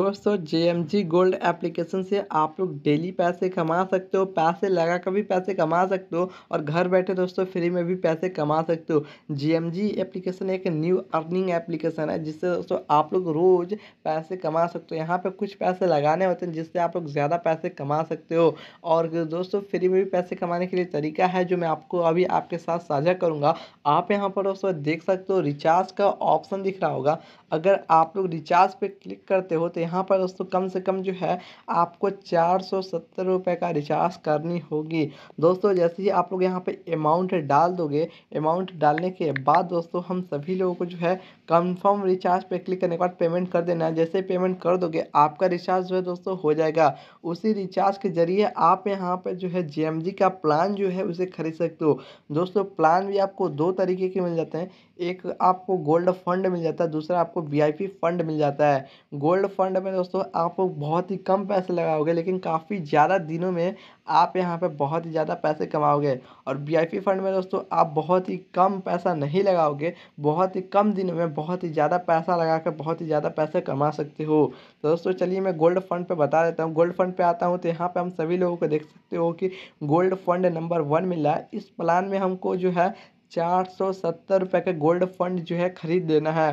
दोस्तों J M G gold application से आप लोग डेली पैसे कमा सकते हो पैसे लगा कर भी पैसे कमा सकते हो और घर बैठे दोस्तों फ्री में भी पैसे कमा सकते हो जे एम जी एप्लीकेशन एक न्यू अर्निंग एप्लीकेशन है जिससे दोस्तों आप लोग रोज़ पैसे कमा सकते हो यहाँ पे कुछ पैसे लगाने होते हैं जिससे आप लोग ज़्यादा पैसे कमा सकते हो और दोस्तों फ्री में भी पैसे कमाने के लिए तरीका है जो मैं आपको अभी आपके साथ साझा करूँगा आप यहाँ पर दोस्तों देख सकते हो रिचार्ज का ऑप्शन दिख रहा होगा अगर आप लोग रिचार्ज पर क्लिक करते हो तो यहाँ पर दोस्तों कम से कम जो है आपको चार सौ सत्तर रुपये का रिचार्ज करनी होगी दोस्तों जैसे ही आप लोग यहाँ पे अमाउंट डाल दोगे अमाउंट डालने के बाद दोस्तों हम सभी लोगों को जो है कंफर्म रिचार्ज पे क्लिक करने के बाद पेमेंट कर देना है जैसे पेमेंट कर दोगे आपका रिचार्ज जो है दोस्तों हो जाएगा उसी रिचार्ज के ज़रिए आप यहाँ पर जो है जी का प्लान जो है उसे खरीद सकते हो दोस्तों प्लान भी आपको दो तरीके के मिल जाते हैं एक आपको गोल्ड फंड मिल जाता है दूसरा आपको वी फंड मिल जाता है गोल्ड फंड फंड में दोस्तों आप बहुत ही कम पैसे लगाओगे लेकिन काफ़ी ज़्यादा दिनों में आप यहाँ पर बहुत ही ज़्यादा पैसे कमाओगे और वी फंड में दोस्तों आप बहुत ही कम पैसा नहीं लगाओगे बहुत ही कम दिनों में बहुत ही ज़्यादा पैसा लगा कर बहुत ही ज़्यादा पैसे कमा सकते हो तो दोस्तों चलिए मैं गोल्ड फंड पर बता देता हूँ गोल्ड फंड पर आता हूँ तो यहाँ पर हम सभी लोगों को देख सकते हो कि गोल्ड फंड नंबर वन मिला है इस प्लान में हमको जो है चार सौ सत्तर रुपये का गोल्ड फंड जो है ख़रीद लेना है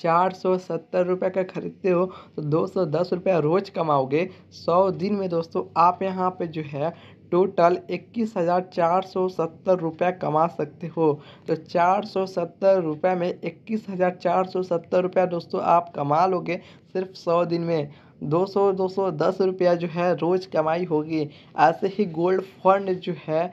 चार सौ सत्तर रुपये का खरीदते हो तो दो सौ दस रुपया रोज़ कमाओगे सौ दिन में दोस्तों आप यहाँ पे जो है टोटल इक्कीस हज़ार चार सौ सत्तर रुपया कमा सकते हो तो चार सौ सत्तर रुपये में इक्कीस हज़ार चार सौ सत्तर रुपया दोस्तों आप कमा लोगे सिर्फ सौ दिन में दो सौ दो सौ दस रुपया जो है रोज़ कमाई होगी ऐसे ही गोल्ड फंड जो है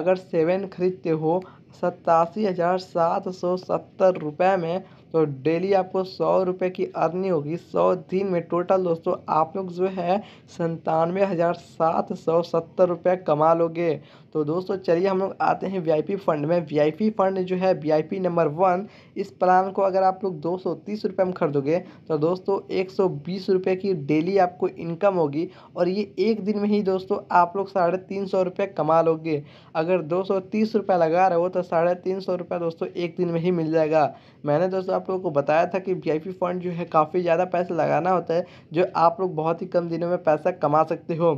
अगर सेवन खरीदते हो सतासी हज़ार सात सौ सत्तर रुपये में तो डेली आपको सौ रुपये की अर्निंग होगी सौ दिन में टोटल दोस्तों आप लोग जो है संतानवे हज़ार सात सौ सत्तर रुपये कमा लोगे तो दोस्तों चलिए हम लोग आते हैं वीआईपी फंड में वीआईपी फंड जो है वीआईपी नंबर वन इस प्लान को अगर आप लोग दो सौ तीस रुपये में खरीदोगे तो दोस्तों एक सौ बीस रुपये की डेली आपको इनकम होगी और ये एक दिन में ही दोस्तों आप लोग साढ़े तीन सौ रुपये कमा लोगे अगर दो सौ तीस रुपये लगा रहे हो तो तो साढ़े तीन सौ रुपया दोस्तों एक दिन में ही मिल जाएगा मैंने दोस्तों आप लोगों को बताया था कि वी फंड जो है काफ़ी ज़्यादा पैसा लगाना होता है जो आप लोग बहुत ही कम दिनों में पैसा कमा सकते हो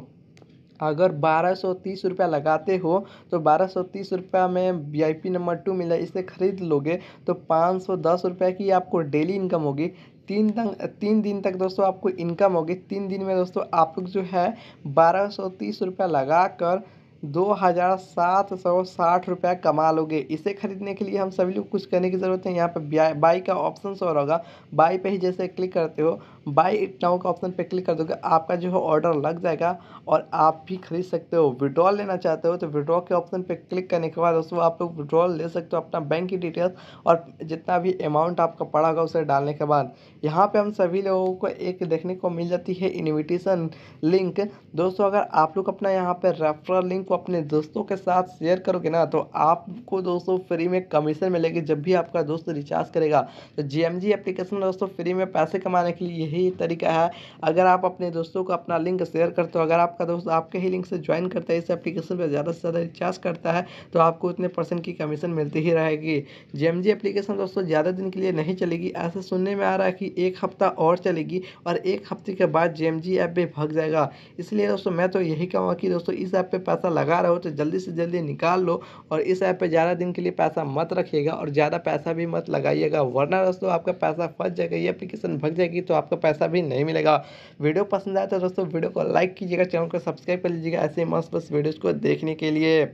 अगर बारह सौ तीस रुपया लगाते हो तो बारह सौ तीस रुपया में वी नंबर टू मिला इसे ख़रीद लोगे तो पाँच सौ दस रुपये की आपको डेली इनकम होगी तीन तक तीन दिन तक दोस्तों आपको इनकम होगी तीन दिन में दोस्तों आप लोग जो है बारह सौ तीस रुपया लगा कर दो हज़ार सात सौ साठ रुपया कमा लोगे इसे खरीदने के लिए हम सभी लोग कुछ करने की ज़रूरत है यहाँ पर बाई का ऑप्शन और होगा बाई पे ही जैसे क्लिक करते हो बाई नाउ का ऑप्शन पे क्लिक कर दोगे आपका जो है ऑर्डर लग जाएगा और आप भी खरीद सकते हो विड्रॉल लेना चाहते हो तो विड्रॉ के ऑप्शन पे क्लिक करने के बाद उसको आप लोग विड्रॉल ले सकते हो अपना बैंक की डिटेल्स और जितना भी अमाउंट आपका पड़ा होगा उसे डालने के बाद यहाँ पर हम सभी लोगों को एक देखने को मिल जाती है इन्विटेशन लिंक दोस्तों अगर आप लोग अपना यहाँ पर रेफरल लिंक अपने दोस्तों के साथ शेयर करोगे ना तो आपको दोस्तों फ्री में कमीशन मिलेगी जब भी आपका दोस्त रिचार्ज करेगा तो जी जी एप्लीकेशन दोस्तों फ्री में पैसे कमाने के लिए यही तरीका है अगर आप अपने दोस्तों को अपना लिंक शेयर करते हो अगर आपका दोस्त आपके ही लिंक से ज्वाइन करता है इस एप्लीकेशन पर ज़्यादा से ज़्यादा रिचार्ज करता है तो आपको इतने परसेंट की कमीशन मिलती ही रहेगी जी एम जी एप्लीकेशन दोस्तों ज़्यादा दिन के लिए नहीं चलेगी ऐसा सुनने में आ रहा है कि एक हफ्ता और चलेगी और एक हफ्ते के बाद जे एम जी ऐप भी भाग जाएगा इसलिए दोस्तों मैं तो यही कहूँगा कि दोस्तों इस ऐप पर पैसा लगा रहे हो तो जल्दी से जल्दी निकाल लो और इस ऐप पर ज़्यादा दिन के लिए पैसा मत रखिएगा और ज़्यादा पैसा भी मत लगाइएगा वरना दोस्तों आपका पैसा फंस जाएगा ये एप्लीकेशन भग जाएगी तो आपका पैसा भी नहीं मिलेगा वीडियो पसंद आया तो दोस्तों वीडियो को लाइक कीजिएगा चैनल को सब्सक्राइब कर लीजिएगा ऐसे मस्त मस्त वीडियोज़ को देखने के लिए